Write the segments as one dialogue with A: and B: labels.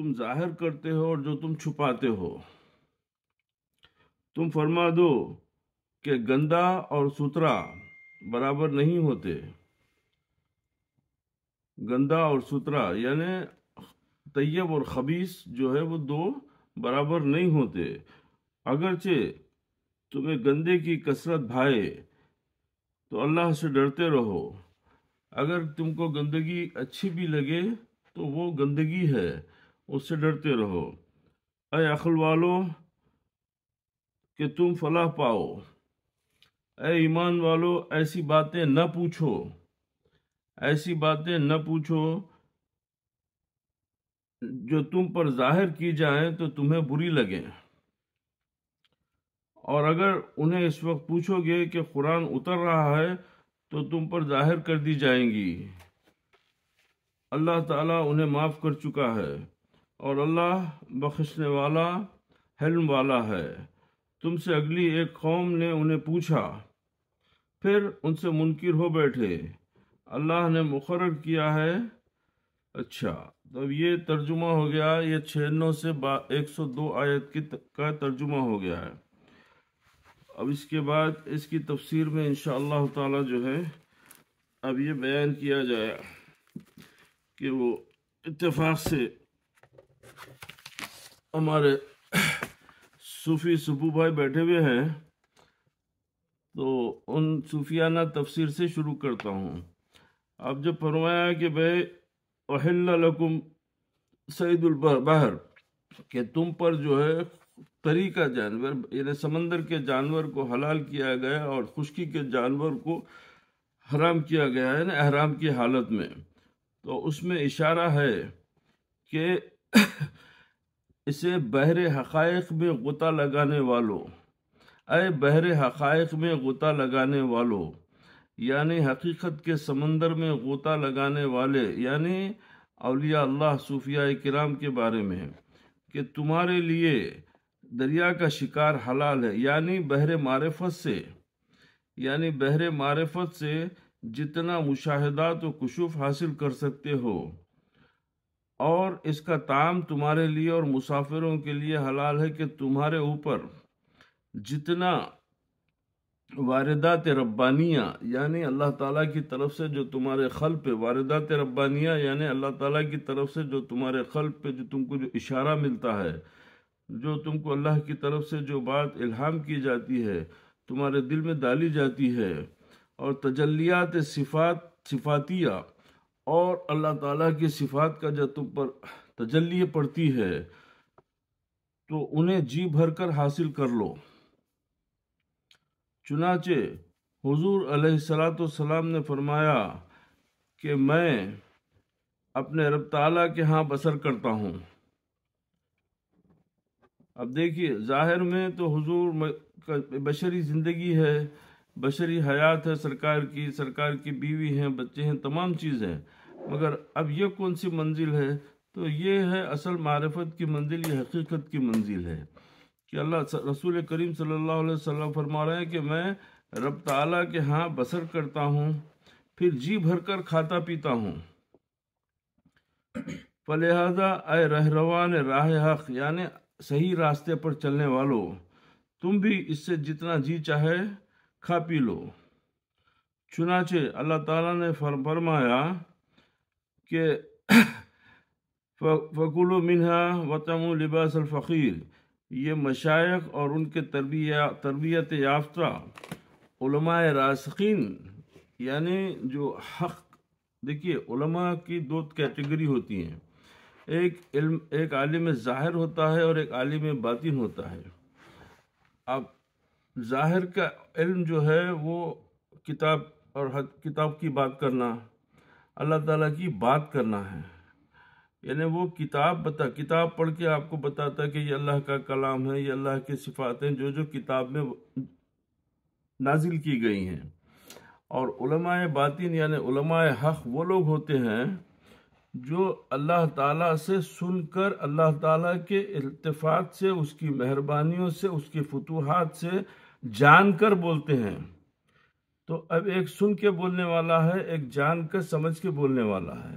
A: तुम जाहिर करते हो और जो तुम छुपाते हो तुम फरमा दो कि गंदा और सुथरा बराबर नहीं होते गंदा और सुथरा यानि तैयब और खबीस जो है वो दो बराबर नहीं होते अगरचे तुम्हें गंदे की कसरत भाए तो अल्लाह से डरते रहो अगर तुमको गंदगी अच्छी भी लगे तो वो गंदगी है उससे डरते रहो अय अखल वालों कि तुम फलाह पाओ अय ईमान वालों ऐसी बातें न पूछो ऐसी बातें न पूछो जो तुम पर जाहिर की जाएं तो तुम्हें बुरी लगें और अगर उन्हें इस वक्त पूछोगे कि कुरान उतर रहा है तो तुम पर जाहिर कर दी जाएंगी अल्लाह ताला उन्हें माफ़ कर चुका है और अल्लाह बख्शने वाला हल्म वाला है तुमसे अगली एक कौम ने उन्हें पूछा फिर उनसे मुनकर हो बैठे अल्लाह ने मुकर किया है अच्छा तो ये तर्जुमा हो गया ये छियानौ से एक सौ दो आयत की का तर्जुमा हो गया है अब इसके बाद इसकी तफसीर में इन शह जो है अब ये बयान किया जाए कि वो इतफ़ाक से हमारे सूफी सुबू भाई बैठे हुए हैं तो उन सूफियाना तफसीर से शुरू करता हूँ आप जो फरमाया कि भाई अहिल्लकुम सईदुलबहर के तुम पर जो है तरीका जानवर यानी समंदर के जानवर को हलाल किया गया और खुशकी के जानवर को हराम किया गया है ना अहराम की हालत में तो उसमें इशारा है कि इसे बहर हक़ाइक में गुता लगाने वालों अय बहर हक़ाइक में गुता लगाने वालों यानी हकीकत के समंदर में गोता लगाने वाले यानी अलिया अल्लाह सूफिया कराम के बारे में कि तुम्हारे लिए दरिया का शिकार हलाल है यानी बहर मारफत से यानी बहर मारफत से जितना मुशाहदात व कुशुफ़ हासिल कर सकते हो और इसका ताम तुम्हारे लिए और मुसाफिरों के लिए हलाल है कि तुम्हारे ऊपर जितना वारदात रब्बानिया यानी अल्लाह ताला की तरफ से जो तुम्हारे खल पे वारदात रब्बानिया यानी अल्लाह ताला की तरफ से जो तुम्हारे खल पे जो तुमको जो इशारा मिलता है जो तुमको अल्लाह की तरफ से जो बात इल्हाम की जाती है तुम्हारे दिल में डाली जाती है और तजलियात सिफात सिफातिया और अल्लाह ताला की सिफात का जब तुम पर तजल्ली पड़ती है तो उन्हें जी भर कर हासिल कर लो चुनाचे हुजूर सलाम ने फरमाया कि मैं अपने रब ताला के यहाँ बसर करता हूँ अब देखिए जाहिर में तो हुजूर बशरी ज़िंदगी है बशरी हयात है सरकार की सरकार की बीवी हैं बच्चे हैं तमाम चीज़ें मगर अब ये कौन सी मंजिल है तो ये है असल मारफत की मंजिल ये हकीकत की मंजिल है कि अल्लाह रसूल करीम सल्लल्लाहु अलैहि वसल्लम फरमा रहे हैं कि मैं रब ताला के यहाँ बसर करता हूँ फिर जी भर कर खाता पीता हूँ फलहाजा आए रहरवान राह हक यानि सही रास्ते पर चलने वालों तुम भी इससे जितना जी चाहे खा पी लो चुनाचे अल्लाह ताला ने फरमाया कि फ़कुल मिनहा वतम लिबास ये मशाइ और उनके तरबिया तरबियत याफ्ता रास्किन यानी जो हक़ देखिए की दो कैटेगरी होती हैं एक इल्म एक आलिम ज़ाहिर होता है और एक आलिम बातिन होता है अब ज़ाहिर का इल्म जो है वो किताब और हद, किताब की बात करना अल्लाह ताला की बात करना है यानी वो किताब बता किताब पढ़ के आपको बताता है कि ये अल्लाह का कलाम है ये अल्लाह की हैं जो जो किताब में नाजिल की गई हैं और उलमाए बातिन यानी उलमाए हक वो लोग होते हैं जो अल्लाह ताला से सुनकर अल्लाह ताला के इल्तफात से उसकी मेहरबानियों से उसकी फतूहत से जानकर बोलते हैं तो अब एक सुन के बोलने वाला है एक जान कर समझ के बोलने वाला है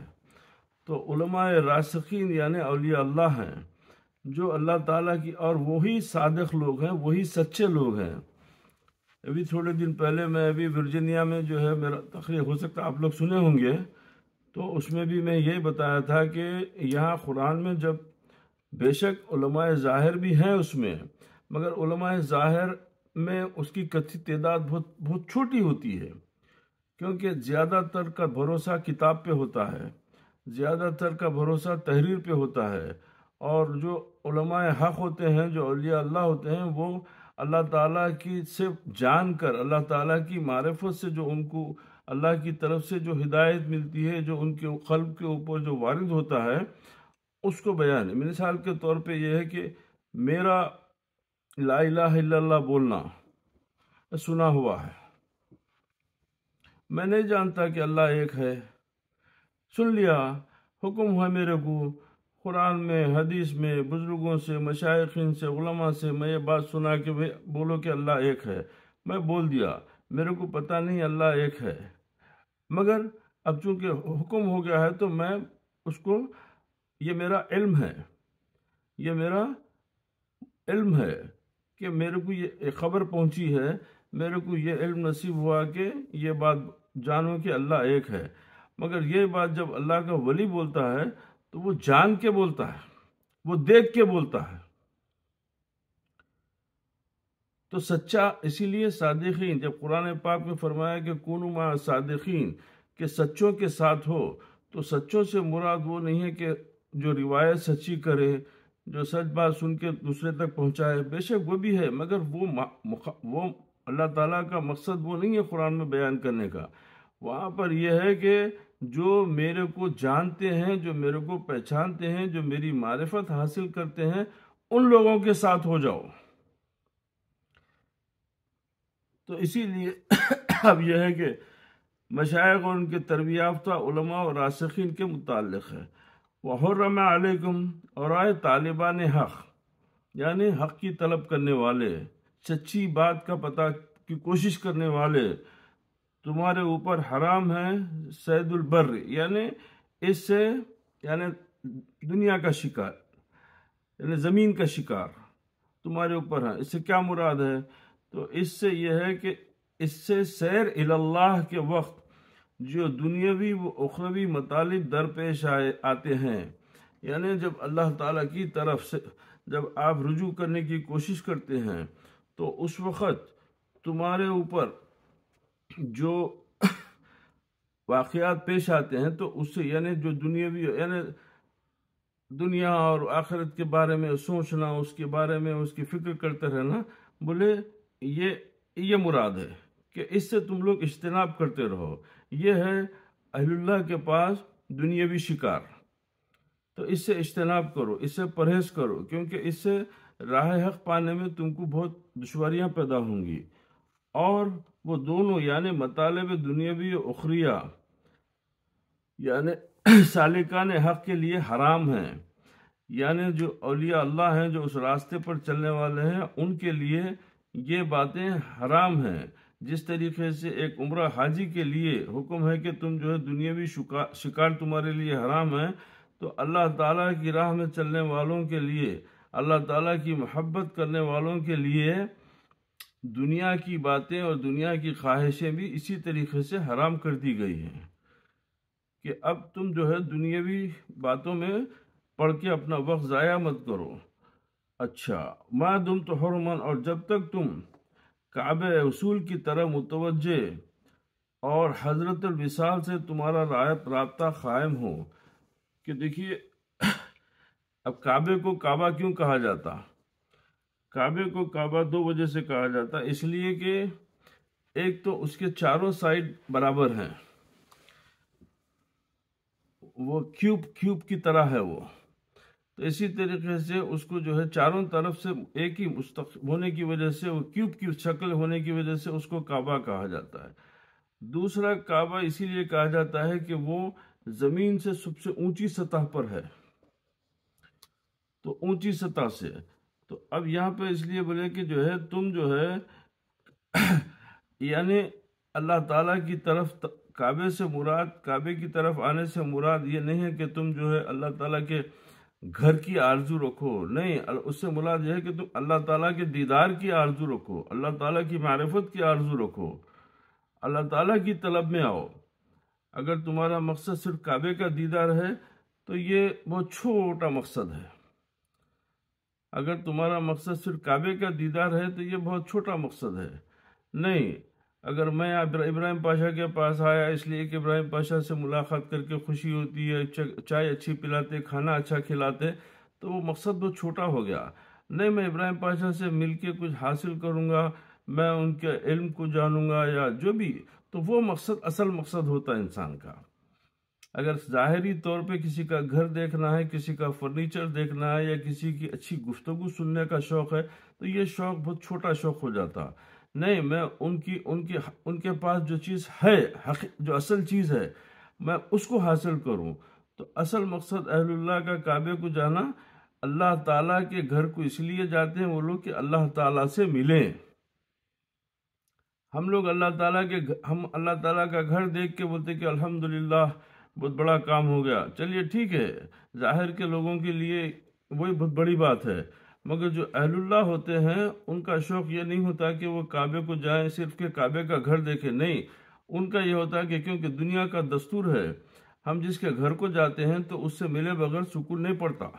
A: तो उलमाए रासकीन यानि अलिया अल्लाह हैं जो अल्लाह ताला की और वही सादक लोग हैं वही सच्चे लोग हैं अभी थोड़े दिन पहले मैं अभी वर्जीनिया में जो है मेरा तकरीर हो सकता आप लोग सुने होंगे तो उसमें भी मैं ये बताया था कि यहाँ कुरान में जब बेशक ज़ाहिर भी हैं उसमें मगर ज़ाहिर में उसकी कथित तादाद बहुत बहुत छोटी होती है क्योंकि ज़्यादातर का भरोसा किताब पे होता है ज़्यादातर का भरोसा तहरीर पे होता है और जो हक़ होते हैं जो अलिया अल्लाह होते हैं वो अल्लाह ताला की से जान कर अल्लाह ताला की मारफत से जो उनको अल्लाह की तरफ से जो हिदायत मिलती है जो उनके कल्ब के ऊपर जो वारद होता है उसको बयान है मिसाल के तौर पे यह है कि मेरा ला इला बोलना सुना हुआ है मैं नहीं जानता कि अल्लाह एक है सुन लिया हुक्म हुआ मेरे को कुरान में हदीस में बुज़ुर्गों से मशाइन से उलमा से मैं ये बात सुना कि भाई बोलो कि अल्लाह एक है मैं बोल दिया मेरे को पता नहीं अल्लाह एक है मगर अब चूँकि हुक्म हो गया है तो मैं उसको ये मेरा इल्म है ये मेरा इल्म है कि मेरे को ये खबर पहुंची है मेरे को ये इल्म नसीब हुआ कि ये बात जानो कि अल्लाह एक है मगर ये बात जब अल्लाह का वली बोलता है तो वो जान के बोलता है वो देख के बोलता है तो सच्चा इसीलिए सादिकीन जब कुरान पाक में फरमाया कि कूनुमा सादिकीन के सच्चों के साथ हो तो सच्चों से मुराद वो नहीं है कि जो रिवायत सच्ची करे जो सच बात सुन के दूसरे तक पहुंचाए बेशक वो भी है मगर वो वो अल्लाह ताला का मकसद वो नहीं है कुरान में बयान करने का वहाँ पर यह है कि जो मेरे को जानते हैं जो मेरे को पहचानते हैं जो मेरी मारिफत हासिल करते हैं उन लोगों के साथ हो जाओ तो इसीलिए अब यह है कि मशाइ और उनके तरबियाफ्ता और रासखीन के मुतल है वहरम अलैकुम और आए तालिबान हक़ यानी हक़ की तलब करने वाले सच्ची बात का पता की कोशिश करने वाले तुम्हारे ऊपर हराम है सैदुलबर यानी इससे यानी दुनिया का शिकार यानी ज़मीन का शिकार तुम्हारे ऊपर है इससे क्या मुराद है तो इससे यह है कि इससे सैर अल्लाह के वक्त जो दुनियावी व उखरवी मतालब दरपेश आए आते हैं यानी जब अल्लाह ताला की तरफ से जब आप रुजू करने की कोशिश करते हैं तो उस वक़्त तुम्हारे ऊपर जो वाक़ात पेश आते हैं तो उससे यानी जो दुनियावी यानी दुनिया और आखिरत के बारे में सोचना उसके बारे में उसकी फ़िक्र करते रहना बोले ये ये मुराद है कि इससे तुम लोग इज्तनाब करते रहो ये है अहिल्ला के पास दुनियावी शिकार तो इससे इज्तनाब करो इससे परहेज करो क्योंकि इससे राह हक पाने में तुमको बहुत दुशारियाँ पैदा होंगी और वो दोनों यानि मतलब दुनियावी उखरिया यानि सालिकान हक के लिए हराम हैं यानि जो अलिया अल्लाह हैं जो उस रास्ते पर चलने वाले हैं उनके लिए ये बातें हराम हैं जिस तरीके से एक उम्र हाजी के लिए हुक्म है कि तुम जो है दुनियावी शिकार तुम्हारे लिए हराम है तो अल्लाह ताला की राह में चलने वालों के लिए अल्लाह ताला की मोहब्बत करने वालों के लिए दुनिया की बातें और दुनिया की ख्वाहिशें भी इसी तरीके से हराम कर दी गई हैं कि अब तुम जो है दुनियावी बातों में पढ़ के अपना वक्त ज़ाया मत करो अच्छा मैं तुम तो हरमन और जब तक तुम काब उसूल की तरह मुतव और हजरत विशाल से तुम्हारा रायत रबता क़ायम हो कि देखिए अब काबे को काबा क्यों कहा जाता काबे को काबा दो वजह से कहा जाता इसलिए कि एक तो उसके चारों साइड बराबर हैं वो क्यूब क्यूब की तरह है वो तो इसी तरीके से उसको जो है चारों तरफ से एक ही मुस्तक होने की वजह से वो क्यूब की शक्ल होने की वजह से उसको काबा कहा जाता है दूसरा काबा इसीलिए कहा जाता है कि वो ज़मीन से सबसे ऊंची सतह पर है तो ऊंची सतह से तो अब यहाँ पे इसलिए बोले कि जो है तुम जो है यानी अल्लाह ताला की तरफ त, काबे से मुराद काबे की तरफ आने से मुराद ये नहीं है कि तुम जो है अल्लाह ताला के घर की आरजू रखो नहीं उससे मुलाद यह है कि तुम अल्लाह ताला के दीदार की आरजू रखो अल्लाह ताला की मारफत की आरजू रखो अल्लाह ताला की तलब में आओ अगर तुम्हारा मकसद सिर्फ काबे का दीदार है तो ये बहुत छोटा मकसद है अगर तुम्हारा मकसद सिर्फ काबे का दीदार है तो ये बहुत छोटा मकसद है नहीं अगर मैं इब्राहिम पाशा के पास आया इसलिए कि इब्राहिम पाशा से मुलाकात करके खुशी होती है चाय अच्छी पिलाते खाना अच्छा खिलाते तो वो मकसद बहुत तो छोटा हो गया नहीं मैं इब्राहिम पाशा से मिल के कुछ हासिल करूँगा मैं उनके इल्म को जानूँगा या जो भी तो वो मकसद असल मकसद होता है इंसान का अगर ज़ाहरी तौर पे किसी का घर देखना है किसी का फर्नीचर देखना है या किसी की अच्छी गुफ्तगु सुनने का शौक़ है तो ये शौक़ बहुत छोटा शौक़ हो जाता नहीं मैं उनकी उनके उनके पास जो चीज़ है जो असल चीज़ है मैं उसको हासिल करूं तो असल मकसद अहलुल्लाह का काबे को जाना अल्लाह ताला के घर को इसलिए जाते हैं वो लोग कि अल्लाह ताला से मिलें हम लोग अल्लाह ताला के हम अल्लाह ताला का घर देख के बोलते कि अल्हम्दुलिल्लाह बहुत बड़ा काम हो गया चलिए ठीक है जाहिर के लोगों के लिए वही बहुत बड़ी बात है मगर जो अहलुल्ला होते हैं उनका शौक़ ये नहीं होता कि वो काबे को जाएं सिर्फ के काबे का घर देखें नहीं उनका ये होता है कि क्योंकि दुनिया का दस्तूर है हम जिसके घर को जाते हैं तो उससे मिले बगैर सुकून नहीं पड़ता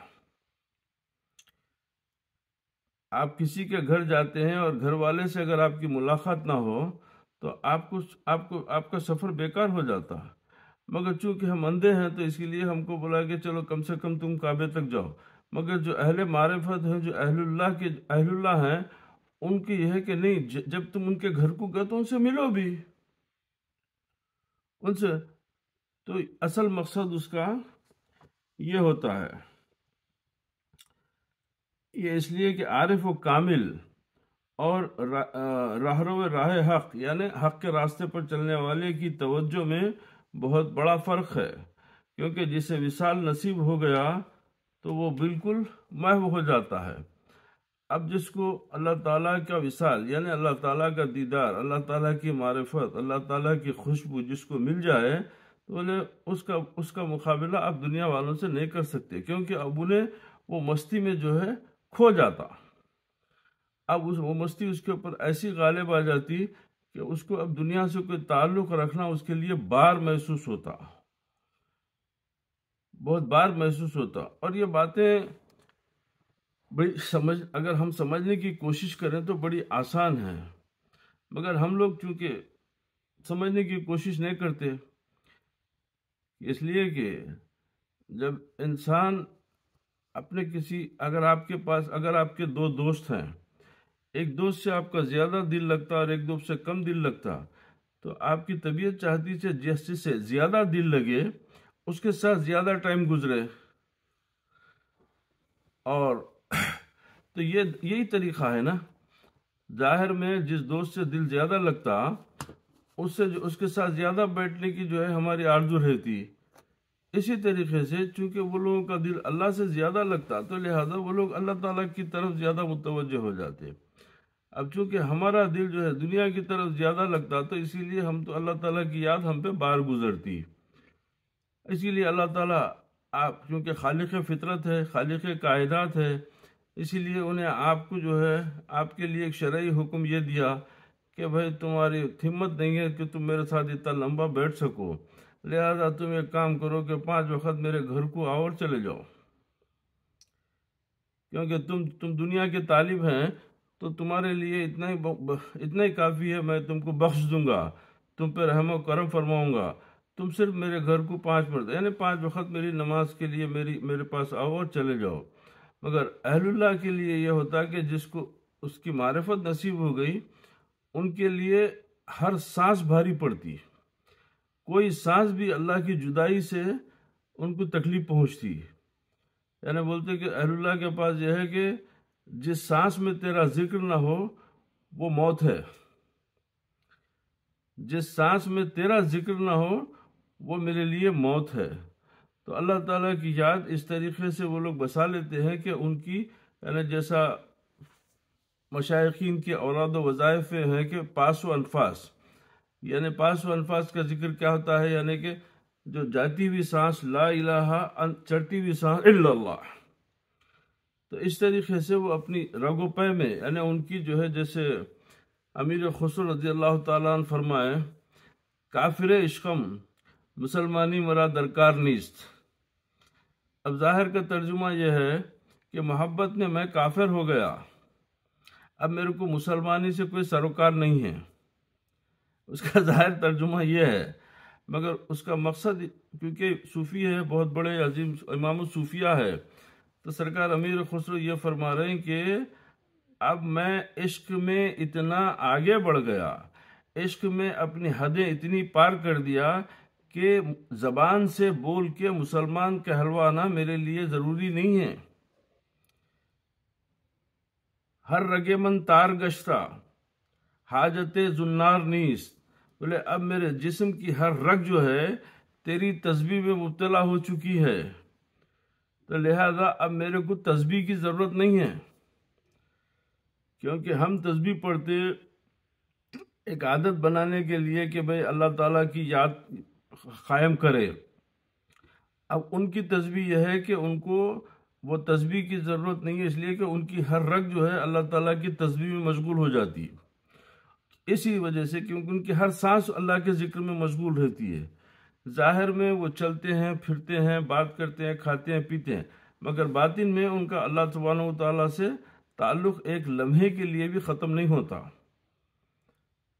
A: आप किसी के घर जाते हैं और घर वाले से अगर आपकी मुलाकात ना हो तो आपको आपको आपका सफ़र बेकार हो जाता मगर चूंकि हम अंधे हैं तो इसके लिए हमको बोला कि चलो कम से कम तुम काबे तक जाओ मगर जो अहल मारफत हैं जो अहल्ला के अहलुल्लाह हैं उनकी यह है कि नहीं जब तुम उनके घर को गए तो उनसे मिलो भी उनसे तो असल मकसद उसका ये होता है ये इसलिए कि आरिफ व कामिल और राहरो राह हक यानि हक के रास्ते पर चलने वाले की तवज्जो में बहुत बड़ा फ़र्क है क्योंकि जिसे विशाल नसीब हो गया तो वो बिल्कुल महव हो जाता है अब जिसको अल्लाह ताला का विसाल यानी अल्लाह ताला का दीदार अल्लाह ताला की मारफत अल्लाह ताला की खुशबू जिसको मिल जाए तो उन्हें उसका उसका मुकाबला आप दुनिया वालों से नहीं कर सकते क्योंकि अब उन्हें वो मस्ती में जो है खो जाता अब उस वो मस्ती उसके ऊपर ऐसी गालिब आ जाती कि उसको अब दुनिया से कोई ताल्लुक़ रखना उसके लिए बार महसूस होता बहुत बार महसूस होता और ये बातें बड़ी समझ अगर हम समझने की कोशिश करें तो बड़ी आसान है मगर हम लोग चूँकि समझने की कोशिश नहीं करते इसलिए कि जब इंसान अपने किसी अगर आपके पास अगर आपके दो दोस्त हैं एक दोस्त से आपका ज़्यादा दिल लगता और एक दोस्त से कम दिल लगता तो आपकी तबीयत चाहती से जैसे से ज़्यादा दिल लगे उसके साथ ज़्यादा टाइम गुजरे और तो ये यही तरीक़ा है ना जाहिर में जिस दोस्त से दिल ज़्यादा लगता उससे जो उसके साथ ज़्यादा बैठने की जो है हमारी आरजू रहती इसी तरीके से चूंकि वो लोगों का दिल अल्लाह से ज़्यादा लगता तो लिहाजा वो लोग अल्लाह ताला की तरफ ज़्यादा मुतवजह हो जाते अब चूंकि हमारा दिल जो है दुनिया की तरफ ज़्यादा लगता तो इसीलिए हम तो अल्लाह ताला की याद हम पे बार गुजरती इसीलिए अल्लाह ताला आप क्योंकि खालिक फितरत है खालिक कायदात है इसीलिए उन्हें आपको जो है आपके लिए एक शर्य हुक्म ये दिया कि भाई तुम्हारी हिम्मत नहीं है कि तुम मेरे साथ इतना लंबा बैठ सको लिहाजा तुम एक काम करो कि पांच वक्त मेरे घर को आओ और चले जाओ क्योंकि तुम तुम दुनिया के तालिब हैं तो तुम्हारे लिए इतना ही इतना ही काफ़ी है मैं तुमको बख्श दूंगा तुम पर रहम करम फरमाऊँगा तुम सिर्फ मेरे घर को पाँच मिनट यानी पाँच वक्त मेरी नमाज के लिए मेरी मेरे पास आओ और चले जाओ मगर अहलुल्ला के लिए यह होता कि जिसको उसकी मारफत नसीब हो गई उनके लिए हर सांस भारी पड़ती कोई सांस भी अल्लाह की जुदाई से उनको तकलीफ पहुंचती यानी बोलते कि अहलुल्ला के पास यह है कि जिस सांस में तेरा जिक्र ना हो वो मौत है जिस सांस में तेरा जिक्र ना हो वो मेरे लिए मौत है तो अल्लाह ताला की याद इस तरीके से वो लोग बसा लेते हैं कि उनकी यानी जैसा मशाइन के औलाद वजायफ़े हैं कि पास व अनफास यानि पास व अनफास का जिक्र क्या होता है यानी कि जो जाती हुई सांस ला इलाहा चढ़ती हुई सांस अल्लाह तो इस तरीके से वो अपनी रगोपय में यानि उनकी जो है जैसे अमीर खसर रजी अल्लाह तरमाए फरमाए काफिर इश्कम मुसलमानी मरा दरकार नीस्त अब ज़ाहिर का तर्जुमा यह है कि मोहब्बत में मैं काफिर हो गया अब मेरे को मुसलमानी से कोई सरोकार नहीं है उसका ज़ाहिर तर्जुमा यह है मगर उसका मकसद क्योंकि सूफ़ी है बहुत बड़े अजीम इमाम सूफिया है तो सरकार अमीर खुसरो ये फरमा रहे हैं कि अब मैं इश्क में इतना आगे बढ़ गया इश्क में अपनी हदें इतनी पार कर दिया कि ज़बान से बोल के मुसलमान कहलवाना मेरे लिए ज़रूरी नहीं है हर रगे मन तार गश्ता हाजत जुन्नार नीस बोले अब मेरे जिस्म की हर रग जो है तेरी तस्बी में मुबतला हो चुकी है तो लिहाजा अब मेरे को तस्बी की ज़रूरत नहीं है क्योंकि हम तस्बी पढ़ते एक आदत बनाने के लिए कि भाई अल्लाह ताला की याद क़ायम करे अब उनकी तस्वीर यह है कि उनको वो तस्वीर की ज़रूरत नहीं है इसलिए कि उनकी हर रग जो है अल्लाह ताला की तस्वीर में मशगूल हो जाती है इसी वजह से क्योंकि उनकी हर सांस अल्लाह के ज़िक्र में मशगूल रहती है ज़ाहिर में वो चलते हैं फिरते हैं बात करते हैं खाते हैं पीते हैं मगर बातिन में उनका अल्लाह तबान तला से ताल्लुक़ एक लम्हे के लिए भी ख़त्म नहीं होता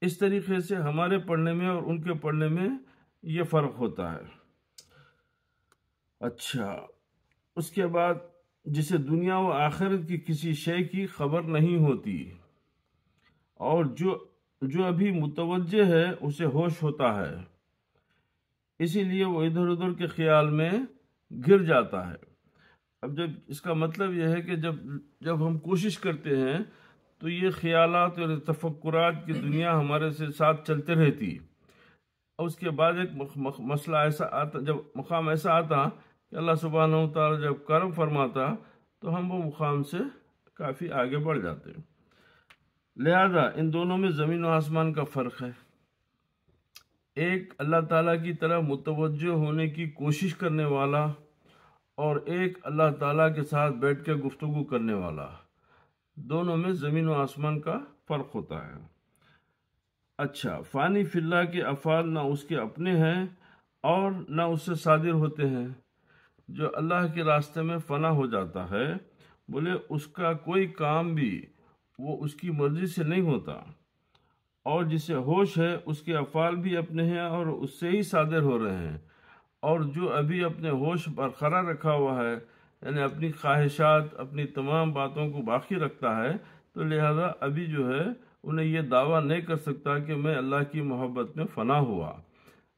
A: इस तरीके से हमारे पढ़ने में और उनके पढ़ने में ये फ़र्क होता है अच्छा उसके बाद जिसे दुनिया व आखिरत की किसी शय की खबर नहीं होती और जो जो अभी मुतवजह है उसे होश होता है इसीलिए वो इधर उधर के ख्याल में गिर जाता है अब जब इसका मतलब यह है कि जब जब हम कोशिश करते हैं तो ये ख्यालात और तफक्रात की दुनिया हमारे से साथ चलते रहती है और उसके बाद एक मसला ऐसा आता जब मुक़ाम ऐसा आता कि अल्लाह सुबहान तला जब कर्म फरमाता तो हम वो मुकाम से काफ़ी आगे बढ़ जाते हैं लिहाजा इन दोनों में ज़मीन और आसमान का फ़र्क है एक अल्लाह ताला की तरह मुतवज़ होने की कोशिश करने वाला और एक अल्लाह ताला के साथ बैठ कर गुफ्तु करने वाला दोनों में ज़मीन और आसमान का फ़र्क होता है अच्छा फ़ानी फिल्ला के अफ़ाल ना उसके अपने हैं और ना उससे सादिर होते हैं जो अल्लाह के रास्ते में फना हो जाता है बोले उसका कोई काम भी वो उसकी मर्ज़ी से नहीं होता और जिसे होश है उसके अफ़ाल भी अपने हैं और उससे ही सादिर हो रहे हैं और जो अभी अपने होश बरकरार रखा हुआ है यानी अपनी ख्वाहिशात अपनी तमाम बातों को बाकी रखता है तो लिहाजा अभी जो है उन्हें यह दावा नहीं कर सकता कि मैं अल्लाह की मोहब्बत में फ़ना हुआ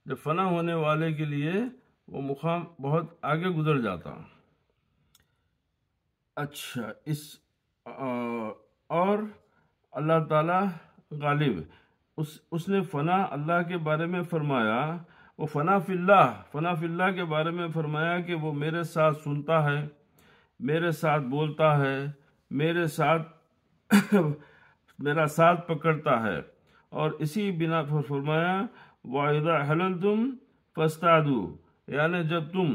A: जब फ़ना होने वाले के लिए वो मुकाम बहुत आगे गुजर जाता अच्छा इस आ, और अल्लाह ताला गालिब उस उसने फ़ना अल्लाह के बारे में फ़रमाया वो फ़ना फ़िल्ला फ़ना फ़िल्ला के बारे में फ़रमाया कि वो मेरे साथ सुनता है मेरे साथ बोलता है मेरे साथ मेरा साथ पकड़ता है और इसी बिना पर फरमाया वाहिदा हलन तुम फस्तादू यानि जब तुम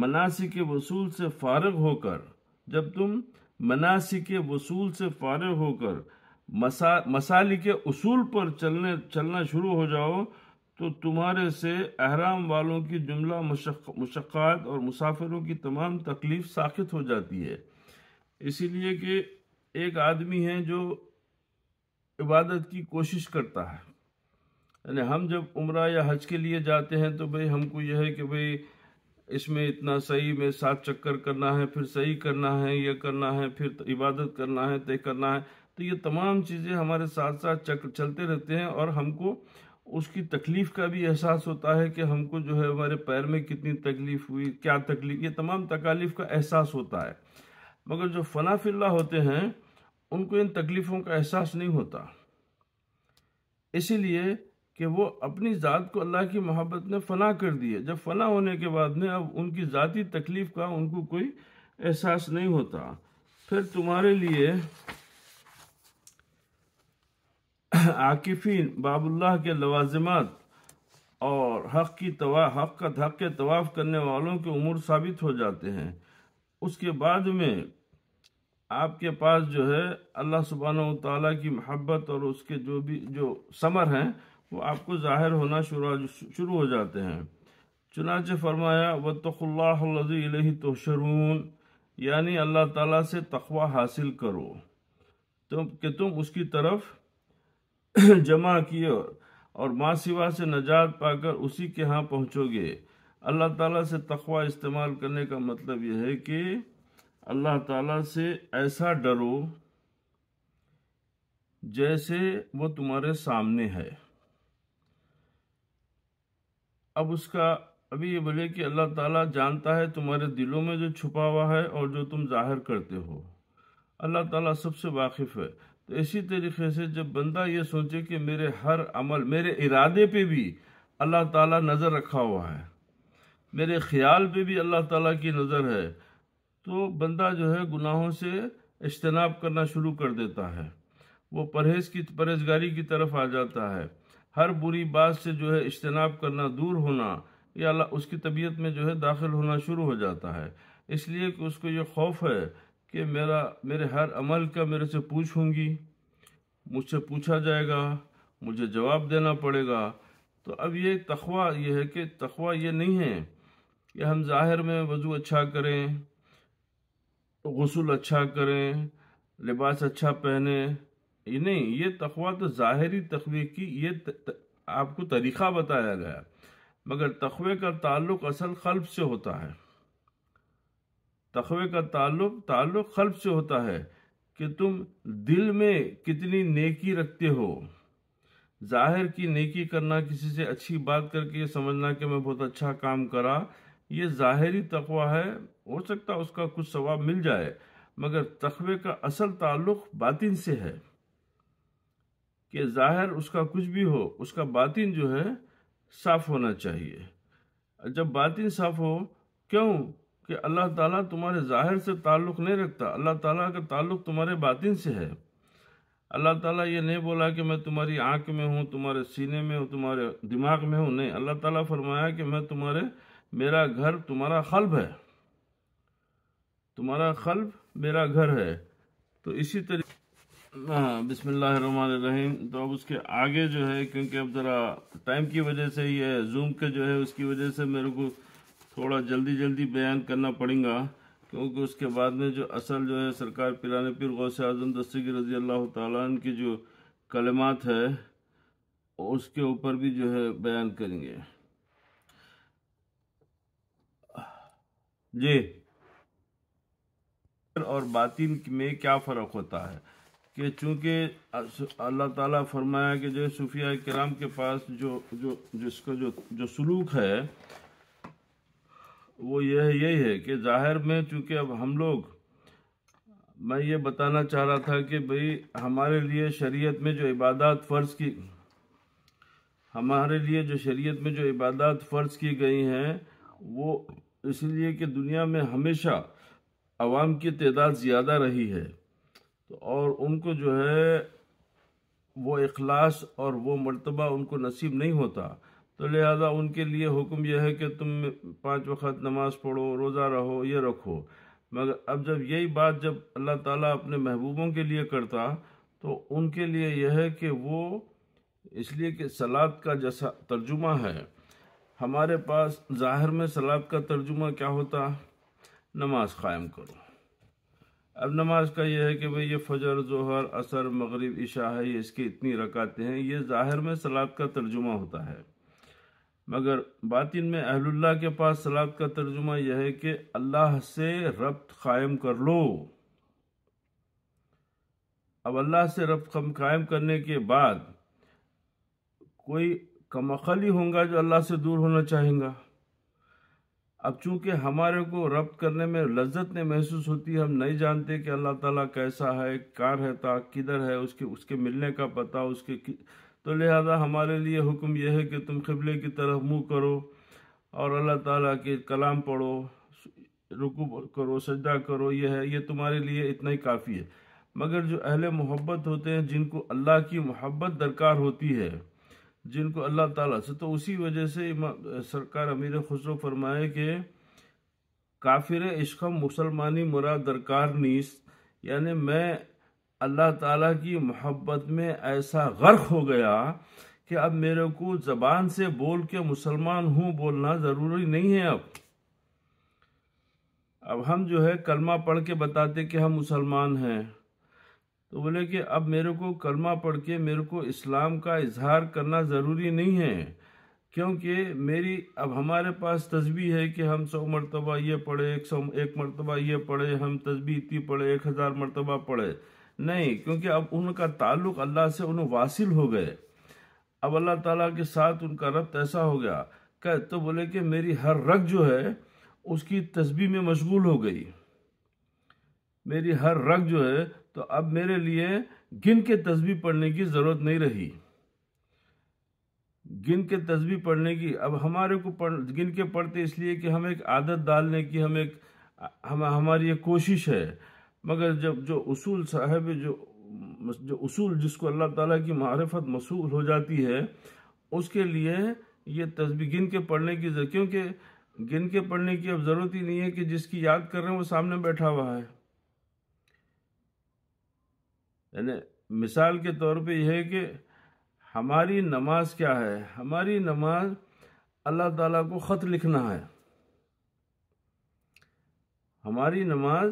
A: मनासी के वसूल से फारग होकर जब तुम मनासी के वसूल से फारग होकर मसा मसाली के उसूल पर चलने चलना शुरू हो जाओ तो तुम्हारे से अहराम वालों की जुमला मुशक्त और मुसाफिरों की तमाम तकलीफ़ साखित हो जाती है इसीलिए कि एक आदमी है जो इबादत की कोशिश करता है यानी हम जब उम्र या हज के लिए जाते हैं तो भाई हमको यह है कि भाई इसमें इतना सही में सात चक्कर करना है फिर सही करना है यह करना है फिर इबादत करना है तय करना है तो ये तमाम चीज़ें हमारे साथ साथ चक्र चलते रहते हैं और हमको उसकी तकलीफ़ का भी एहसास होता है कि हमको जो है हमारे पैर में कितनी तकलीफ़ हुई क्या तकलीफ़ ये तमाम तकालीफ का एहसास होता है मगर जो फ़नाफिल्ला होते हैं उनको इन तकलीफ़ों का एहसास नहीं होता इसीलिए कि वो अपनी ज़ात को अल्लाह की मोहब्बत ने फ़ना कर दी है जब फ़ना होने के बाद में अब उनकी ज़ाती तकलीफ़ का उनको कोई एहसास नहीं होता फिर तुम्हारे लिए आकिफ़ीन बाबुल्लाह के लवाजमत और हक़ की तवा हक़ का हक़ के तवाफ़ करने वालों के उमूर साबित हो जाते हैं उसके बाद में आपके पास जो है अल्लाह सुबहान ताली की महब्बत और उसके जो भी जो समर हैं वो आपको ज़ाहिर होना शुरू शुरू हो जाते हैं चुनाच फरमाया तो शरून यानी अल्लाह ताला से तखवा हासिल करो तुम कि तुम उसकी तरफ जमा किए और माँ सिवा से नजात पाकर उसी के यहाँ पहुँचोगे अल्लाह ताला से तखवा इस्तेमाल करने का मतलब यह है कि अल्लाह ताला से ऐसा डरो जैसे वो तुम्हारे सामने है अब उसका अभी ये बोले कि अल्लाह ताला जानता है तुम्हारे दिलों में जो छुपा हुआ है और जो तुम जाहिर करते हो अल्लाह ताला सबसे वाकिफ़ है तो इसी तरीके से जब बंदा ये सोचे कि मेरे हर अमल मेरे इरादे पे भी अल्लाह ताला नज़र रखा हुआ है मेरे ख्याल पे भी अल्लाह ताला की नज़र है तो बंदा जो है गुनाहों से इज्तनाब करना शुरू कर देता है वो परहेज की परहेजगारी की तरफ आ जाता है हर बुरी बात से जो है इज्तनाब करना दूर होना या उसकी तबीयत में जो है दाखिल होना शुरू हो जाता है इसलिए कि उसको ये खौफ है कि मेरा मेरे हर अमल का मेरे से पूछूंगी मुझसे पूछा जाएगा मुझे जवाब देना पड़ेगा तो अब ये तखवा ये है कि तखवा ये नहीं है कि हम ज़ाहिर में वज़ू अच्छा करें गसल अच्छा करें लिबास अच्छा पहने ये नहीं ये तखवा तो ज़ाहरी तखवे की ये त, त, आपको तरीक़ा बताया गया मगर तखवे का ताल्लुक असल कल्ब से होता है तखवे का ताल्लुक ताल्लुक कल्ब से होता है कि तुम दिल में कितनी नेकी रखते हो ज़ाहिर की नेकी करना किसी से अच्छी बात करके ये समझना कि मैं बहुत अच्छा काम करा ये ज़ाहरी तकवा है हो सकता है उसका कुछ सवाब मिल जाए मगर तखबे का असल ताल्लुक बातिन से है कि ज़ाहिर उसका कुछ भी हो उसका बातिन जो है साफ़ होना चाहिए जब बातिन साफ़ हो क्यों कि अल्लाह ताला तुम्हारे ज़ाहिर से ताल्लुक़ नहीं रखता अल्लाह ताला का ताल्लुक़ तुम्हारे बातिन से है अल्लाह ताला ये नहीं बोला कि मैं तुम्हारी आँख में हूँ तुम्हारे सीने में हूँ तुम्हारे दिमाग में हूँ नहीं अल्लाह ताला फरमाया कि मैं तुम्हारे मेरा घर तुम्हारा खल्ब है तुम्हारा खल्फ मेरा घर है तो इसी तरीके हाँ बिसमीम तो अब उसके आगे जो है क्योंकि अब ज़रा टाइम की वजह से ही है जूम के जो है उसकी वजह से मेरे को थोड़ा जल्दी जल्दी बयान करना पड़ेगा क्योंकि उसके बाद में जो असल जो है सरकार पिर पीर से आजम दस्तगी रजी अल्लाह तन की जो कलमात है उसके ऊपर भी जो है बयान करेंगे जी और बातिन में क्या फ़र्क होता है कि चूँकि अल्लाह ताला फरमाया कि जो सूफिया कराम के पास जो जो जिसका जो जो सलूक है वो यह यही है कि ज़ाहिर में चूँकि अब हम लोग मैं ये बताना चाह रहा था कि भाई हमारे लिए शरीयत में जो इबादत फ़र्ज़ की हमारे लिए जो शरीयत में जो इबादत फ़र्ज़ की गई हैं वो इसलिए कि दुनिया में हमेशा आवाम की तदाद ज़्यादा रही है तो और उनको जो है वो अखलास और वो मरतबा उनको नसीब नहीं होता तो लिहाजा उनके लिए हुक्म यह है कि तुम पांच वक्त नमाज पढ़ो रोज़ा रहो ये रखो मगर अब जब यही बात जब अल्लाह ताला अपने महबूबों के लिए करता तो उनके लिए यह है कि वो इसलिए कि सलाद का जैसा तर्जुमा है हमारे पास ज़ाहिर में सलाद का तर्जुमा क्या होता नमाज क़ायम करो अब नमाज का यह है कि भाई ये फजर जोहर असर मगरिब इशा है ये इसकी इतनी रकातें हैं ये ज़ाहिर में सलाद का तर्जुमा होता है मगर बातिन में अहलुल्ला के पास सलाद का तर्जुमा यह है कि अल्लाह से रब्त कायम कर लो अब अल्लाह से रब्त कायम करने के बाद कोई कमखली होगा जो अल्लाह से दूर होना चाहेगा अब चूंकि हमारे को रब करने में लज्जत नहीं महसूस होती हम नहीं जानते कि अल्लाह ताला कैसा है कहाँ रहता किधर है उसके उसके मिलने का पता उसके तो लिहाजा हमारे लिए हुक्म यह है कि तुम क़िबले की तरफ मुंह करो और अल्लाह ताला के कलाम पढ़ो रुकू करो सजदा करो यह है ये तुम्हारे लिए इतना ही काफ़ी है मगर जो अहले मोहब्बत होते हैं जिनको अल्लाह की मोहब्बत दरकार होती है जिनको अल्लाह ताला से तो उसी वजह से सरकार अमीर खुसरो फरमाए कि काफिर इश्क मुसलमानी मुरा दरकार नीस यानि मैं अल्लाह ताला की मोहब्बत में ऐसा गर्क हो गया कि अब मेरे को ज़बान से बोल के मुसलमान हूँ बोलना ज़रूरी नहीं है अब अब हम जो है कलमा पढ़ के बताते कि हम मुसलमान हैं तो बोले कि अब मेरे को कलमा पढ़ के मेरे को इस्लाम का इजहार करना ज़रूरी नहीं है क्योंकि मेरी अब हमारे पास तस्वीर है कि हम सौ मरतबा ये पढ़े एक सौ एक मरतबा ये पढ़े हम तस्वीर इतनी पढ़े एक हज़ार मरतबा पढ़े नहीं क्योंकि अब उनका ताल्लुक़ अल्लाह से उन्हें वासिल हो गए अब अल्लाह ताला के साथ उनका रब्त ऐसा हो गया कह तो बोले कि मेरी हर रग जो है उसकी तस्वीर में मशगूल हो गई मेरी हर रग जो है तो अब मेरे लिए गिन के तस्बी पढ़ने की ज़रूरत नहीं रही गिन के तस्बी पढ़ने की अब हमारे को पढ़ गिन के पढ़ते इसलिए कि हम एक आदत डालने की हम एक हम हमारी एक कोशिश है मगर जब जो उसूल साहब जो जो उसूल जिसको अल्लाह ताला की मारफत मसूल हो जाती है उसके लिए ये तस्बी गिन के पढ़ने की क्योंकि गिन के पढ़ने की अब ज़रूरत ही नहीं है कि जिसकी याद कर रहे हैं वो सामने बैठा हुआ है यानी मिसाल के तौर पे यह है कि हमारी नमाज क्या है हमारी नमाज अल्लाह ताला को ख़त लिखना है हमारी नमाज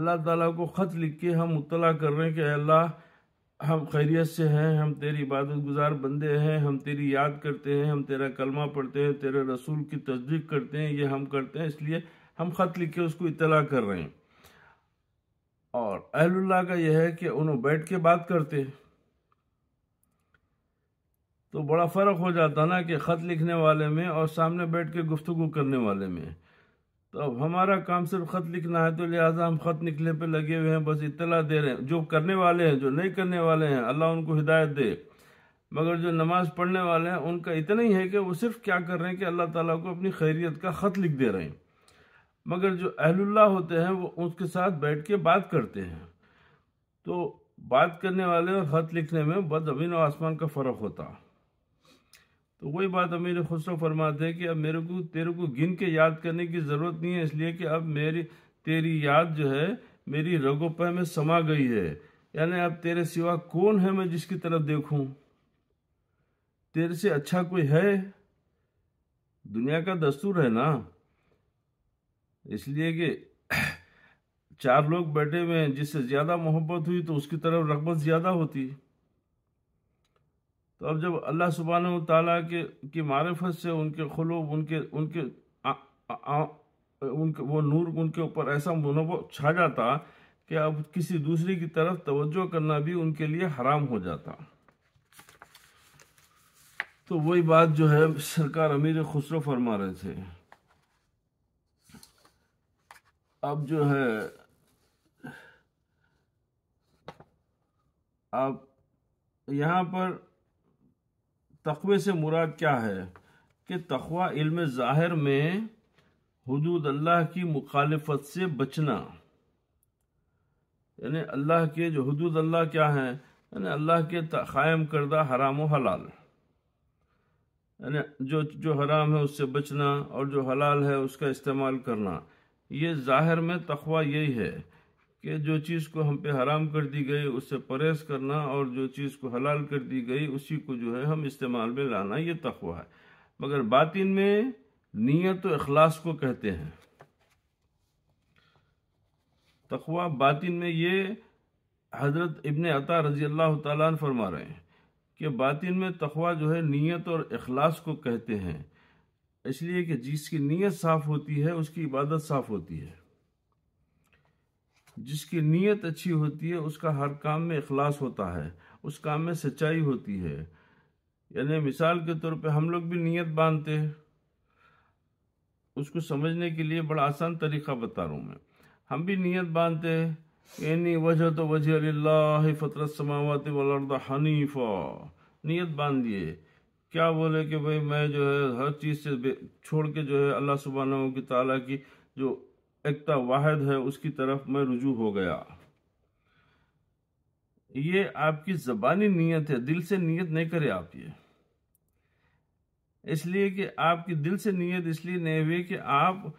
A: अल्लाह ताला को ख़त लिख के हम मुतला कर रहे हैं कि अल्लाह हम खैरियत से हैं हम तेरी इबादत गुजार बंदे हैं हम तेरी याद करते हैं हम तेरा कलमा पढ़ते हैं तेरे रसूल की तस्दीक करते हैं ये हम करते हैं इसलिए हम ख़त लिख के उसको इतला कर रहे हैं और अहलुल्ला का यह है कि उन्होंने बैठ के बात करते तो बड़ा फ़र्क हो जाता ना कि ख़त लिखने वाले में और सामने बैठ के गुफ्तु करने वाले में तो अब हमारा काम सिर्फ ख़त लिखना है तो लिहाजा हम ख़त निकले पे लगे हुए हैं बस इतला दे रहे हैं जो करने वाले हैं जो नहीं करने वाले हैं अल्लाह उनको हिदायत दे मगर जो नमाज़ पढ़ने वाले हैं उनका इतना ही है कि वो सिर्फ क्या कर रहे हैं कि अल्लाह ताला को अपनी खैरियत का ख़त लिख दे रहे हैं मगर जो अहलुल्ला होते हैं वो उसके साथ बैठ के बात करते हैं तो बात करने वाले और ख़त लिखने में बद अमीन और आसमान का फ़र्क होता तो वही बात अमीर खुसरो फरमाते हैं कि अब मेरे को तेरे को गिन के याद करने की ज़रूरत नहीं है इसलिए कि अब मेरी तेरी याद जो है मेरी रगोपय में समा गई है यानी अब तेरे सिवा कौन है मैं जिसकी तरफ देखूँ तेरे से अच्छा कोई है दुनिया का दस्तूर है ना इसलिए कि चार लोग बैठे हुए हैं जिससे ज़्यादा मोहब्बत हुई तो उसकी तरफ रगबत ज़्यादा होती तो अब जब अल्लाह सुबहान तला के की मारफत से उनके खलूब उनके उनके आ, आ, आ, उनके वो नूर उनके ऊपर ऐसा मुनब छा जाता कि अब किसी दूसरे की तरफ तवज्जो करना भी उनके लिए हराम हो जाता तो वही बात जो है सरकार अमीर खुसरो फरमा रहे थे अब जो है अब यहाँ पर तखबे से मुराद क्या है कि तखवा इल्म ज़ाहिर में हदूद अल्लाह की मुखालफत से बचना यानी अल्लाह के जो हदूद अल्लाह क्या हैं यानी अल्लाह के क़ायम करदा हराम हलाल यानी जो जो हराम है उससे बचना और जो हलाल है उसका इस्तेमाल करना ये ज़ाहिर में तखवा यही है कि जो चीज़ को हम पे हराम कर दी गई उससे परहेज करना और जो चीज़ को हलाल कर दी गई उसी को जो है हम इस्तेमाल में लाना ये तखवा है मगर बातिन में नीयत और अखलास को कहते हैं तखवा बातिन में ये हज़रत इबन अता रजी अल्लाह तला फरमा रहे हैं कि बातिन में तखवा जो है नीयत और अखलास को कहते हैं इसलिए कि जिसकी नीयत साफ़ होती है उसकी इबादत साफ़ होती है जिसकी नीयत अच्छी होती है उसका हर काम में अखलास होता है उस काम में सच्चाई होती है यानी मिसाल के तौर पे हम लोग भी नीयत बांधते हैं उसको समझने के लिए बड़ा आसान तरीका बता रहा हूँ मैं हम भी नीयत बांधते हैं यानी वजह तो वजह अल्लाह फतरत समावत वलर्द हनीफा नीयत बांध दिए क्या बोले कि भाई मैं जो है हर चीज़ से छोड़ के जो है अल्लाह सुबह की ताला की जो एकता वाहिद है उसकी तरफ मैं रुजू हो गया ये आपकी ज़बानी नीयत है दिल से नीयत नहीं करे आप ये इसलिए कि आपकी दिल से नीयत इसलिए नहीं हुई कि आप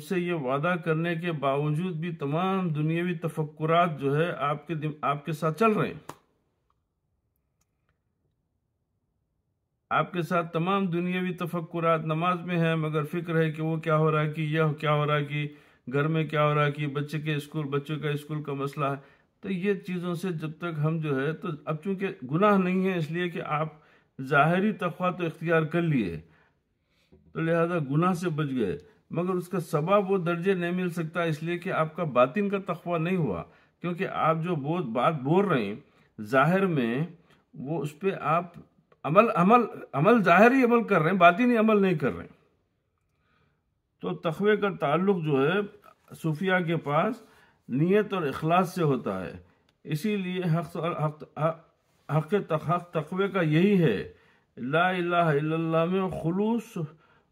A: उससे ये वादा करने के बावजूद भी तमाम दुनियावी तफक्रात जो है आपके आपके साथ चल रहे हैं आपके साथ तमाम दुनियावी तफक्कुरात नमाज में है मगर फिक्र है कि वो क्या हो रहा है कि यह क्या हो रहा है कि घर में क्या हो रहा है कि बच्चे के स्कूल बच्चों का स्कूल का मसला है तो ये चीज़ों से जब तक हम जो है तो अब चूँकि गुनाह नहीं है इसलिए कि आप ज़ाहरी तखवा तो इख्तियार कर लिए तो लिहाजा गुनाह से बच गए मगर उसका सबाब वो दर्जे नहीं मिल सकता इसलिए कि आपका बातिन का तखवा नहीं हुआ क्योंकि आप जो बहुत बात बोल रहे हैं ज़ाहिर में वो उस पर आप अमल अमल अमल ज़ाहिर ही अमल कर रहे हैं बाती नहीं अमल नहीं कर रहे तो तखवे का ताल्लुक जो है सूफिया के पास नीयत और अखलास से होता है इसीलिए हक हक हक तखवे का यही है ला इला में खलूस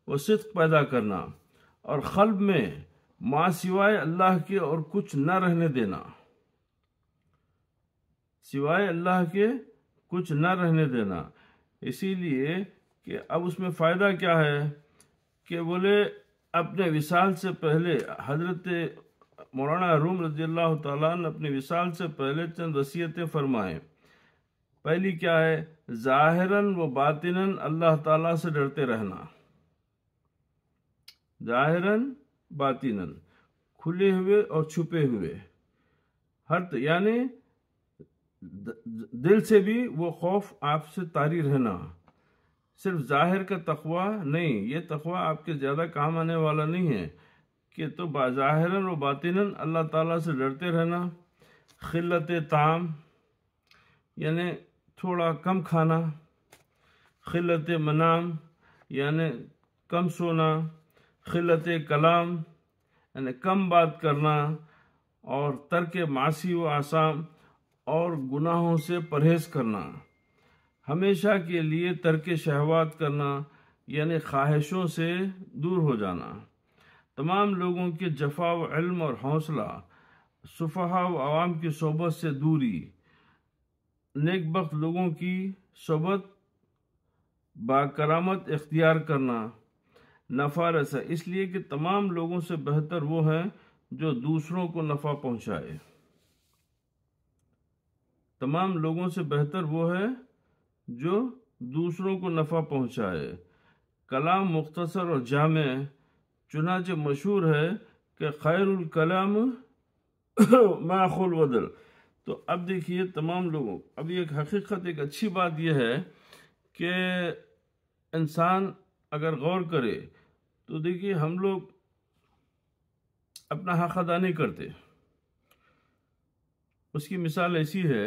A: व सद पैदा करना और खलब में माँ सिवाय अल्लाह के और कुछ न रहने देना सिवाय अल्लाह के कुछ न रहने देना इसीलिए कि अब उसमें फ़ायदा क्या है कि बोले अपने विशाल से पहले हजरत मौलाना रूम रजी अल्लाह विशाल से पहले चंद वसीयतें फरमाए पहली क्या है ज़ाहिरन व बातिनन अल्लाह ताला से डरते रहना ज़ाहिरन बातिनन खुले हुए और छुपे हुए हर यानी दिल से भी वो खौफ आपसे तारी रहना सिर्फ जाहिर का तकवा नहीं ये तकवा आपके ज़्यादा काम आने वाला नहीं है कि तो बाहरन व बातिन अल्लाह ताला से डरते रहना खिलत ताम यानि थोड़ा कम खाना खिलत मनाम यानि कम सोना खिलत कलाम यानि कम बात करना और तर्क मासी व आसाम और गुनाहों से परहेज करना हमेशा के लिए तर्क शहवात करना यानि ख्वाहिशों से दूर हो जाना तमाम लोगों के जफा व इल्म और हौसला सुफहा व आवाम की सोबत से दूरी नेक वक्त लोगों की सोबत बाकरामत इख्तियार करना नफ़ा रसा इसलिए कि तमाम लोगों से बेहतर वो हैं जो दूसरों को नफ़ा पहुँचाए तमाम लोगों से बेहतर वो है जो दूसरों को नफ़ा पहुंचाए कलाम मुख्तसर और जाम चुनाच मशहूर है कि खैरकलम माखुल बदल तो अब देखिए तमाम लोगों अब एक हकीकत एक अच्छी बात यह है कि इंसान अगर गौर करे तो देखिए हम लोग अपना हक अदा नहीं करते उसकी मिसाल ऐसी है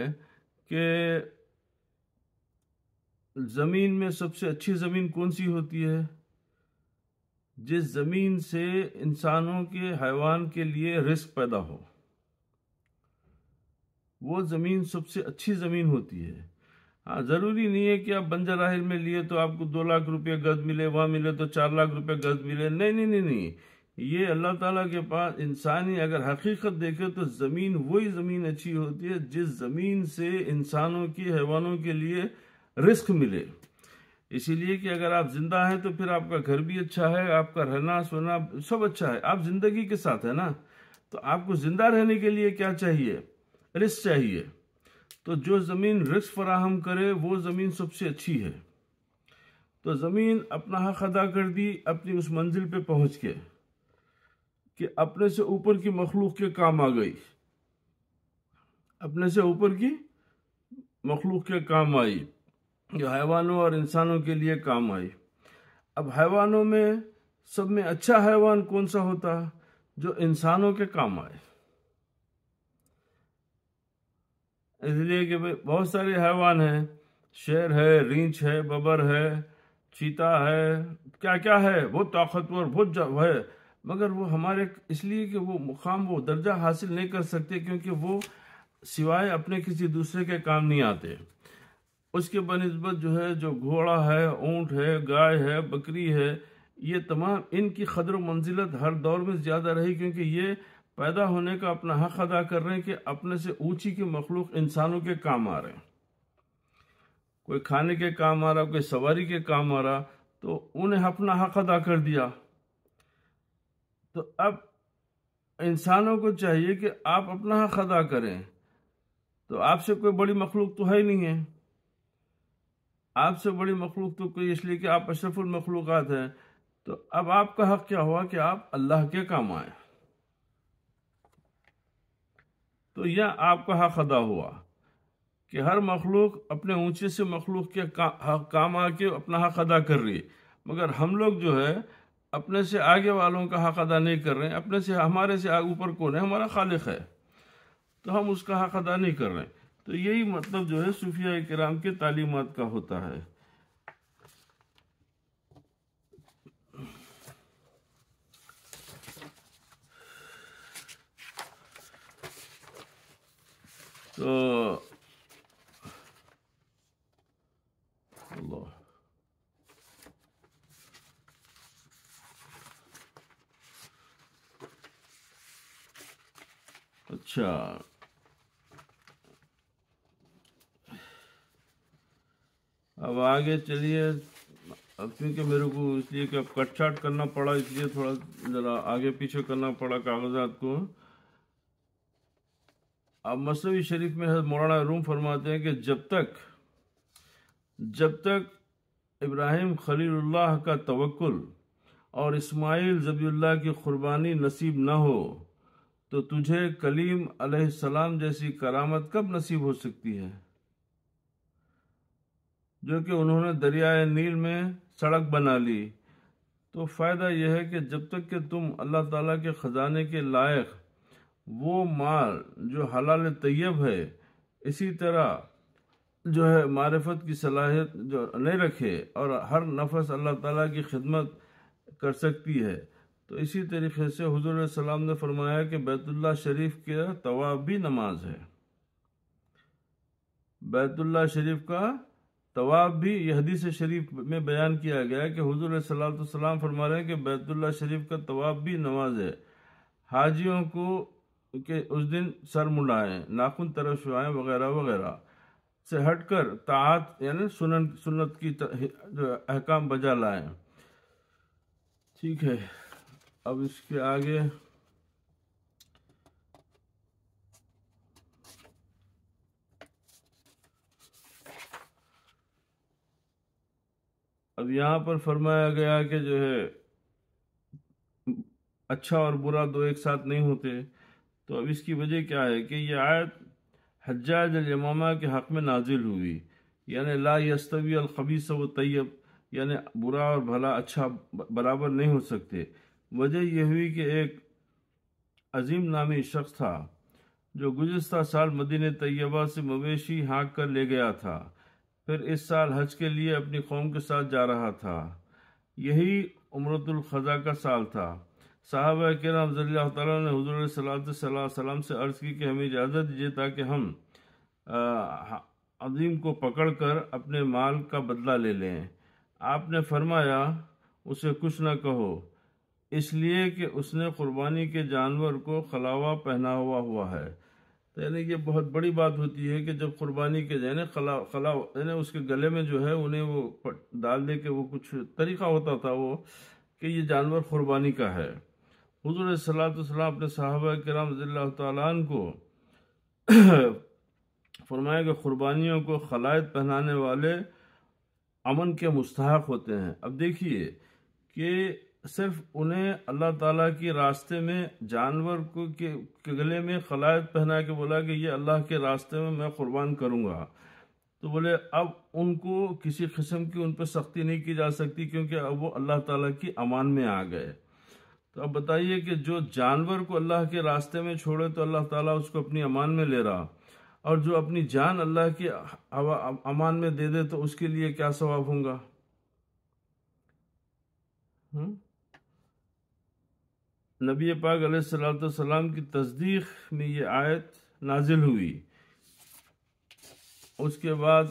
A: कि ज़मीन में सबसे अच्छी ज़मीन कौन सी होती है जिस ज़मीन से इंसानों के हैवान के लिए रिस्क पैदा हो वो ज़मीन सबसे अच्छी ज़मीन होती है हाँ ज़रूरी नहीं है कि आप बंजर आहिर में लिए तो आपको दो लाख रुपये गज मिले वहाँ मिले तो चार लाख रुपये गज मिले नहीं नहीं नहीं नहीं ये अल्लाह ताला के पास इंसानी अगर हकीकत देखे तो ज़मीन वही ज़मीन अच्छी होती है जिस ज़मीन से इंसानों की हैवानों के लिए रिस्क मिले इसीलिए कि अगर आप ज़िंदा हैं तो फिर आपका घर भी अच्छा है आपका रहना सोना सब अच्छा है आप ज़िंदगी के साथ है ना तो आपको ज़िंदा रहने के लिए क्या चाहिए रिस्क चाहिए तो जो ज़मीन रिस्क फराहम करे वो ज़मीन सबसे अच्छी है तो ज़मीन अपना हक अदा कर दी अपनी उस मंजिल पे पहुंच के कि अपने से ऊपर की मखलूक के काम आ गई अपने से ऊपर की मखलूक के काम आई जो हैवानों और इंसानों के लिए काम आई अब हैवानों में सब में अच्छा हैवान कौन सा होता जो इंसानों के काम आए इसलिए कि भाई बहुत सारे हैवान हैं शेर है रींच है बबर है चीता है क्या क्या है बहुत ताकतवर बहुत है मगर वो हमारे इसलिए कि वो मुकाम वो दर्जा हासिल नहीं कर सकते क्योंकि वो सिवाय अपने किसी दूसरे के काम नहीं आते उसके बनस्बत जो है जो घोड़ा है ऊँट है गाय है बकरी है ये तमाम इनकी ख़द्र मंजिलत हर दौर में ज़्यादा रही क्योंकि ये पैदा होने का अपना हक अदा कर रहे हैं कि अपने से ऊँची के मखलूक इंसानों के काम आ रहे हैं कोई खाने के काम आ रहा कोई सवारी के काम आ रहा तो उन्हें अपना हक अदा कर दिया तो अब इंसानों को चाहिए कि आप अपना हक अदा करें तो आपसे कोई बड़ी मखलूक तो है ही नहीं है आपसे बड़ी मखलूक तो कोई इसलिए कि आप अशरफुल मखलूक हैं तो अब आपका हक क्या हुआ कि आप अल्लाह के काम आए तो यह आपका हक अदा हुआ कि हर मखलूक अपने ऊंचे से मखलूक के का, हाँ काम आके अपना हक अदा कर रही है मगर हम लोग जो है अपने से आगे वालों का हक अदा नहीं कर रहे हैं अपने से हमारे से ऊपर कौन है हमारा खालिक है तो हम उसका हक अदा नहीं कर रहे हैं तो यही मतलब जो है सूफिया कराम के तालीमत का होता है तो अच्छा अब आगे चलिए अब क्योंकि मेरे को इसलिए कि अब कट छाट करना पड़ा इसलिए थोड़ा ज़रा आगे पीछे करना पड़ा कागजात को अब मसलवी शरीफ में मौलाना रूम फरमाते हैं कि जब तक जब तक इब्राहिम खलीलुल्लाह का तवक्ल और इस्माइल जबील्ला की क़ुरबानी नसीब ना हो तो तुझे कलीम अलैहिस्सलाम जैसी करामत कब नसीब हो सकती है जो कि उन्होंने दरियाए नील में सड़क बना ली तो फ़ायदा यह है कि जब तक कि तुम अल्लाह ताला के ख़जाने के लायक वो माल जो हलाल तैयब है इसी तरह जो है मारफत की सलाहियत जो नहीं रखे और हर नफस अल्लाह ताला की खिदमत कर सकती है तो इसी तरीके से हजूर सलाम ने फरमाया कि बैतुल्ला शरीफ का तवाब भी नमाज है बैतुल्ला शरीफ का तवाब भी यह हदीस शरीफ में बयान किया गया कि हजूर सलाम सलाम फरमा रहे हैं कि बैतुल्ला शरीफ का तवाब भी नमाज है हाजियों को के उस दिन सर मुंडाएं नाखून तरफ शुआएं वगैरह वगैरह से हटकर तात यानी सुनन सुन्नत की जो अहकाम बजा लाएं ठीक है अब इसके आगे अब यहाँ पर फरमाया गया कि जो है अच्छा और बुरा दो एक साथ नहीं होते तो अब इसकी वजह क्या है कि यह आयत हजाज यमामा के हक़ में नाजिल हुई यानि ला यस्तवी अलखबीस व तैयब यानि बुरा और भला अच्छा बराबर नहीं हो सकते वजह यह हुई कि एक अजीम नामी शख्स था जो गुजशत साल मदीन तैयबा से मवेशी हाँक कर ले गया था फिर इस साल हज के लिए अपनी कौम के साथ जा रहा था यही उमरतुल्खा का साल था साहब कराम ने हजूर सलाम से अर्ज़ की कि हमें इजाज़त दीजिए ताकि हम अजीम को पकड़ कर अपने माल का बदला ले लें आपने फरमाया उसे कुछ ना कहो इसलिए कि उसने कुर्बानी के जानवर को खलावा पहना हुआ हुआ है तो यानी ये बहुत बड़ी बात होती है कि जब कुर्बानी के यानी खला खला यानी उसके गले में जो है उन्हें वो डाल दे के वो कुछ तरीका होता था वो कि ये जानवर कुर्बानी का है हजूर सलाम अपने साहब कराम तन को फरमाया कि कुर्बानियों को खलायत पहनाने वाले अमन के मुस्तक होते हैं अब देखिए कि सिर्फ उन्हें अल्लाह ताला के रास्ते में जानवर को के गले में खलायत पहना के बोला कि ये अल्लाह के रास्ते में मैं कुर्बान करूँगा तो बोले अब उनको किसी किस्म की उन पर सख्ती नहीं की जा सकती क्योंकि अब वो अल्लाह ताला की अमान में आ गए तो अब बताइए कि जो जानवर को अल्लाह के रास्ते में छोड़े तो अल्लाह ताला उसको अपनी अमान में ले रहा और जो अपनी जान अल्लाह की अमान में दे दे तो उसके लिए क्या सवाब होगा हुँ? नबी पाक सलाम की तस्दीक में ये आयत नाजिल हुई उसके बाद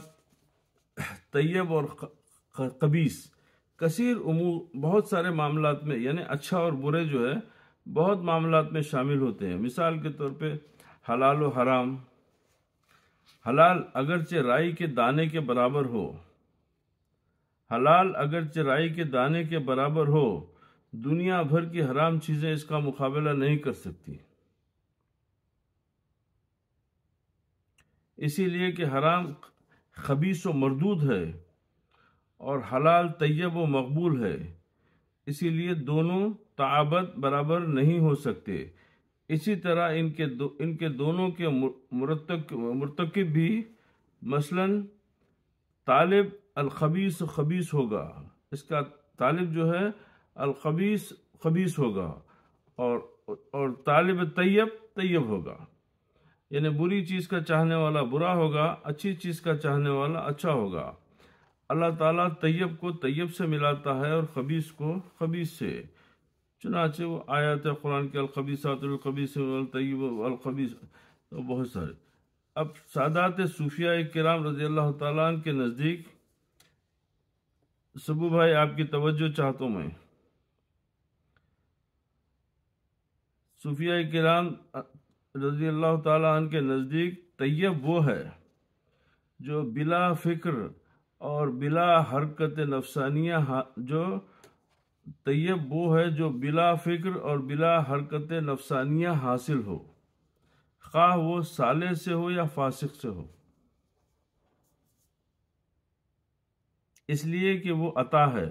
A: तैयब और कबीस कसीर उमूर बहुत सारे मामला में यानी अच्छा और बुरे जो है बहुत मामला में शामिल होते हैं मिसाल के तौर पे हलाल और हराम हलाल अगरचे राई के दाने के बराबर हो हलाल अगरचे राई के दाने के बराबर हो दुनिया भर की हराम चीज़ें इसका मुकाबला नहीं कर सकती इसीलिए कि हराम खबीस व मरदूद है और हलाल तैयब व मकबूल है इसीलिए दोनों ताबत बराबर नहीं हो सकते इसी तरह इनके दो, इनके दोनों के मरतक भी मसलन तालिब अलखबीस खबीस होगा इसका तालिब जो है अलखबीस खबीस होगा और और तालब तैयब तैयब होगा यानी बुरी चीज़ का चाहने वाला बुरा होगा अच्छी चीज़ का चाहने वाला अच्छा होगा अल्लाह ताला तैयब को तैयब से मिलाता है और खबीस को खबीस से चुनाचे वो आयात है कुरान के अलखबीसातलखबीस तैयब अलखबीस तो बहुत सारे अब सादात सूफिया कराम रजी अल्लाह तजदीक नज़दीक सबू भाई आपकी तवज्जो चाहता हूँ मैं सूफिया कराम रजी अल्लाह तन के नज़दीक तयब वो है जो बिला फ़िक्र और बिला हरकत नफसानिया जो तयब वो है जो बिला फ़िक्र और बिला हरकत नफसानिया हासिल हो खा वो साले से हो या फासिक से हो इसलिए कि वो अता है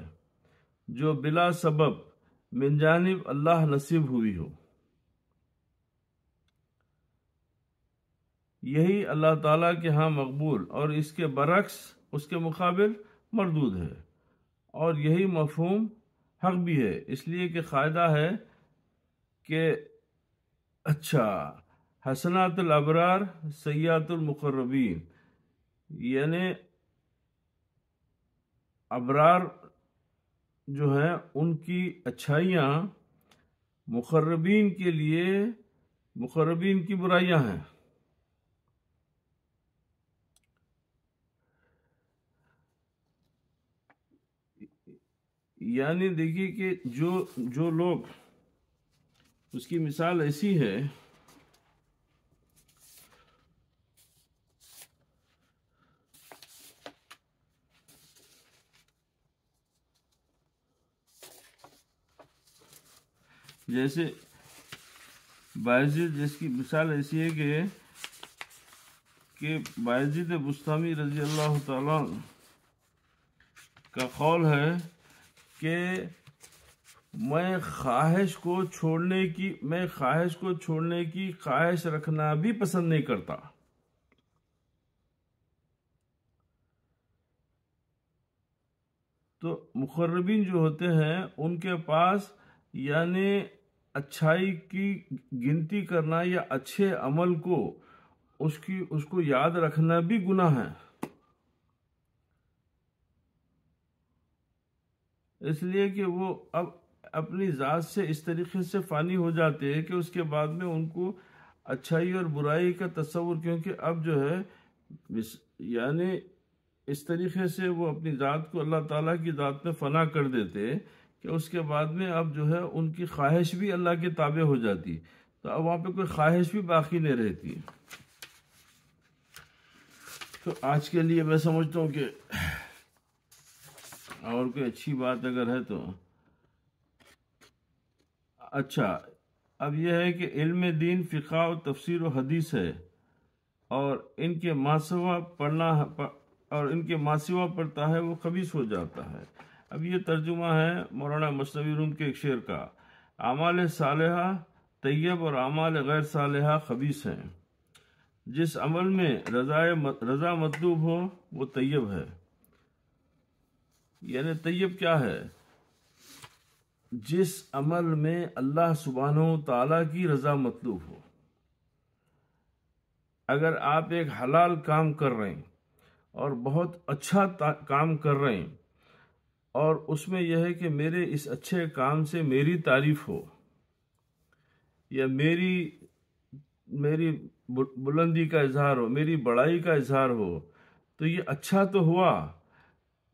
A: जो बिला सबब मिनजानब अल्लाह नसीब हुई हो यही अल्लाह ताला के यहाँ मकबूल और इसके बरक्स उसके मुकाबल मरदूद है और यही मफहम हक भी है इसलिए कि फ़ायदा है कि अच्छा हसनातलबरार सयातुलमकरबीन यानि अबरार जो हैं उनकी अच्छाइयाँ मुकर्रबीन के लिए मुकर्रबीन की बुराइयाँ हैं यानी देखिए कि जो जो लोग उसकी मिसाल ऐसी है जैसे बायजीद जिसकी मिसाल ऐसी है कि कि बायजीद रजी अल्लाह ताला का कौल है कि मैं ख्वाहिश को छोड़ने की मैं ख्वाहिश को छोड़ने की ख्वाहिश रखना भी पसंद नहीं करता तो मुखर्रबिन जो होते हैं उनके पास यानी अच्छाई की गिनती करना या अच्छे अमल को उसकी उसको याद रखना भी गुनाह है इसलिए कि वो अब अपनी ज़ात से इस तरीके से फ़ानी हो जाते हैं कि उसके बाद में उनको अच्छाई और बुराई का तस्वुर क्योंकि अब जो है यानि इस तरीके से वो अपनी ज़ात को अल्लाह ताला की ज़ात में फ़ना कर देते हैं कि उसके बाद में अब जो है उनकी ख्वाहिश भी अल्लाह के ताबे हो जाती तो अब वहाँ पे कोई ख्वाहिश भी बाकी नहीं रहती तो आज के लिए मैं समझता हूँ कि और कोई अच्छी बात अगर है तो अच्छा अब यह है कि इल्म दीन फ़िका और तफसर व हदीस है और इनके मासवा पढ़ना और इनके मासिवा पढ़ता है वो खबीस हो जाता है अब ये तर्जुमा है मौलाना मसनवी रूम के एक शेर का आमाल साल तैयब और आमाल गैर साल खबीस हैं जिस अमल में रजाए रज़ा मतलूब हो वो तैयब है यानी तैयब क्या है जिस अमल में अल्लाह सुबहान तला की रज़ा मतलूब हो अगर आप एक हलाल काम कर रहे हैं और बहुत अच्छा काम कर रहे हैं और उसमें यह है कि मेरे इस अच्छे काम से मेरी तारीफ हो या मेरी मेरी बुलंदी का इजहार हो मेरी बड़ाई का इजहार हो तो ये अच्छा तो हुआ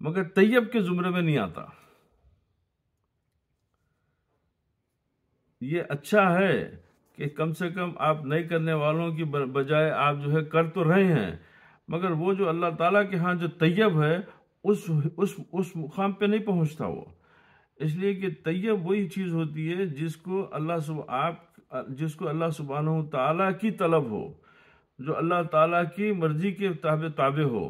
A: मगर तैयब के ज़ुमरे में नहीं आता ये अच्छा है कि कम से कम आप नहीं करने वालों की बजाय आप जो है कर तो रहे हैं मगर वो जो अल्लाह ताला के हाँ जो तैयब है उस उस उस मुकाम पे नहीं पहुंचता वो इसलिए कि तैयब वही चीज़ होती है जिसको अल्लाह सुब आप जिसको अल्लाह सुबहान ताला की तलब हो जो अल्लाह ताला की मर्ज़ी के ताबे ताबे हो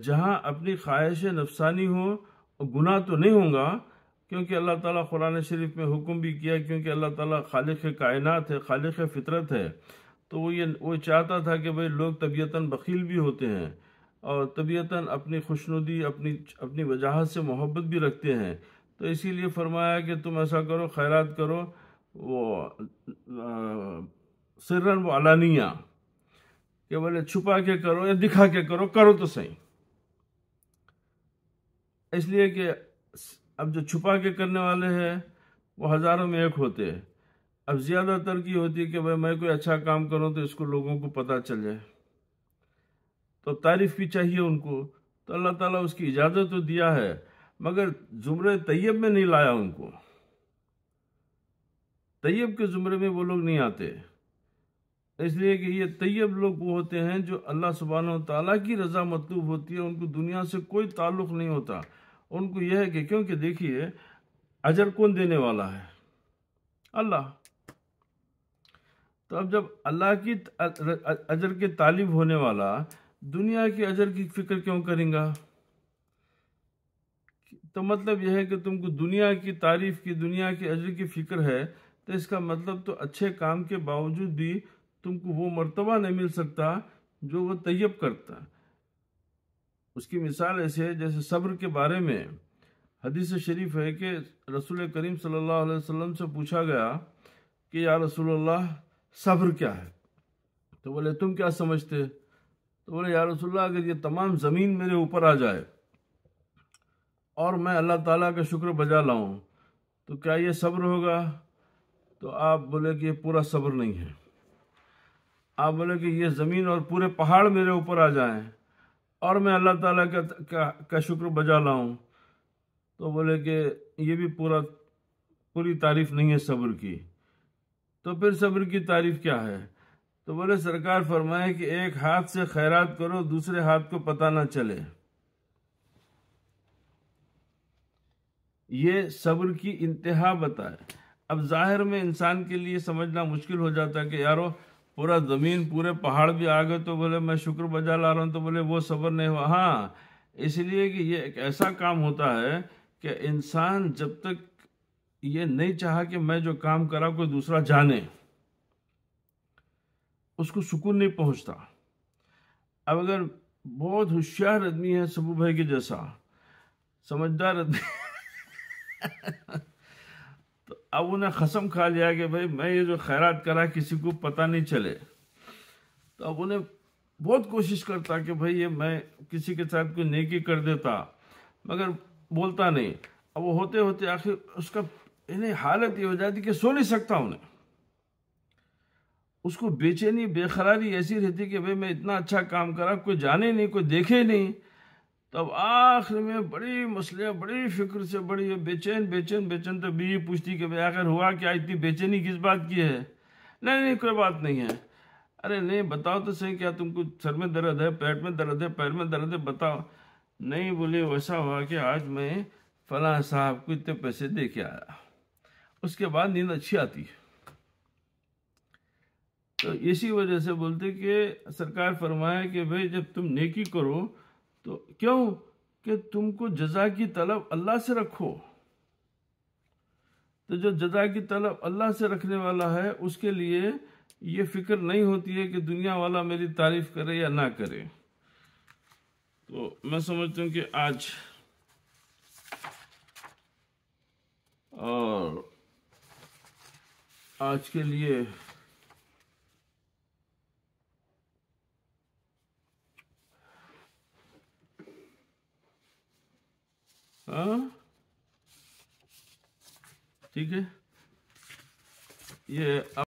A: जहाँ अपनी ख्वाहिश नफसानी हो गुनाह तो नहीं होगा क्योंकि अल्लाह ताला कुरान शरीफ में हुक्म भी किया क्योंकि अल्लाह ताला खालिक कायनात है खालिक फितरत है तो वो ये वो चाहता था कि भाई लोग तबीयता बकील भी होते हैं और तबीयता अपनी खुशनुदी अपनी अपनी वजाहत से मोहब्बत भी रखते हैं तो इसीलिए फरमाया कि तुम ऐसा करो खैरात करो वो सिरन व अलानिया के बोले छुपा के करो या दिखा के करो करो तो सही इसलिए कि अब जो छुपा के करने वाले हैं वो हज़ारों में एक होते हैं अब ज़्यादातर की होती है कि भाई मैं कोई अच्छा काम करूँ तो इसको लोगों को पता चल जाए तो तारीफ़ भी चाहिए उनको तो अल्लाह ताला उसकी इजाज़त तो दिया है मगर जुमरे तैयब में नहीं लाया उनको तैयब के ज़ुमरे में वो लोग नहीं आते इसलिए कि ये तैयब लोग वो होते हैं जो अल्लाह सुबहान तला की रज़ा मतलूब होती है उनको दुनिया से कोई ताल्लुक़ नहीं होता उनको यह है कि क्योंकि देखिए अजर कौन देने वाला है अल्लाह तो अब जब अल्लाह की अजर के तालिब होने वाला दुनिया के अजर की फिक्र क्यों करेगा तो मतलब यह है कि तुमको दुनिया की तारीफ की दुनिया के अजर की फिक्र है तो इसका मतलब तो अच्छे काम के बावजूद भी तुमको वो मर्तबा नहीं मिल सकता जो वो तयब करता उसकी मिसाल ऐसे है जैसे सब्र के बारे में हदीस शरीफ है कि रसूल करीम सल्लल्लाहु अलैहि वसल्लम से पूछा गया कि या रसूलुल्लाह सब्र क्या है तो बोले तुम क्या समझते तो बोले या रसूलुल्लाह अगर ये तमाम ज़मीन मेरे ऊपर आ जाए और मैं अल्लाह ताला का शुक्र बजा लाऊं तो क्या ये सब्र होगा तो आप बोले कि ये पूरा सब्र नहीं है आप बोले कि ये ज़मीन और पूरे पहाड़ मेरे ऊपर आ जाएँ और मैं अल्लाह ताला का का, का शुक्र बजा लाऊं तो बोले कि ये भी पूरा पूरी तारीफ़ नहीं है सब्र की तो फिर सब्र की तारीफ़ क्या है तो बोले सरकार फरमाए कि एक हाथ से खैरात करो दूसरे हाथ को पता ना चले ये सब्र की इंतहा बताए अब जाहिर में इंसान के लिए समझना मुश्किल हो जाता है कि यारो पूरा ज़मीन पूरे पहाड़ भी आ गए तो बोले मैं शुक्र बजा ला रहा हूँ तो बोले वो सबर नहीं हुआ हाँ इसलिए कि ये एक ऐसा काम होता है कि इंसान जब तक ये नहीं चाहा कि मैं जो काम करा कोई दूसरा जाने उसको सुकून नहीं पहुंचता अब अगर बहुत होशियार आदमी है सबू भाई के जैसा समझदार आदमी अब उन्हें खसम खा लिया कि भाई मैं ये जो खैरात करा किसी को पता नहीं चले तो अब उन्हें बहुत कोशिश करता कि भाई ये मैं किसी के साथ कोई नेकी कर देता मगर बोलता नहीं अब वो होते होते आखिर उसका इन्हें हालत ये हो जाती कि सो नहीं सकता उन्हें उसको बेचैनी बेखरारी ऐसी रहती कि भाई मैं इतना अच्छा काम करा कोई जाने नहीं कोई देखे नहीं तब आखिर में बड़ी मसले बड़ी फिक्र से बड़ी बेचैन बेचैन बेचैन तो बीवी पूछती कि भाई आखिर हुआ क्या इतनी बेचैनी किस बात की है नहीं नहीं कोई बात नहीं है अरे नहीं बताओ तो सही क्या तुमको सर में दर्द है पेट में दर्द है पैर में दर्द है बताओ नहीं बोले वैसा हुआ कि आज मैं फला साहब को इतने पैसे दे के आया उसके बाद नींद अच्छी आती है तो इसी वजह से बोलते कि सरकार फरमाए कि भाई जब तुम नेकी करो तो क्यों कि तुमको जजा की तलब अल्लाह से रखो तो जो जजा की तलब अल्लाह से रखने वाला है उसके लिए ये फिक्र नहीं होती है कि दुनिया वाला मेरी तारीफ करे या ना करे तो मैं समझता हूँ कि आज और आज के लिए हाँ? ठीक है ये अब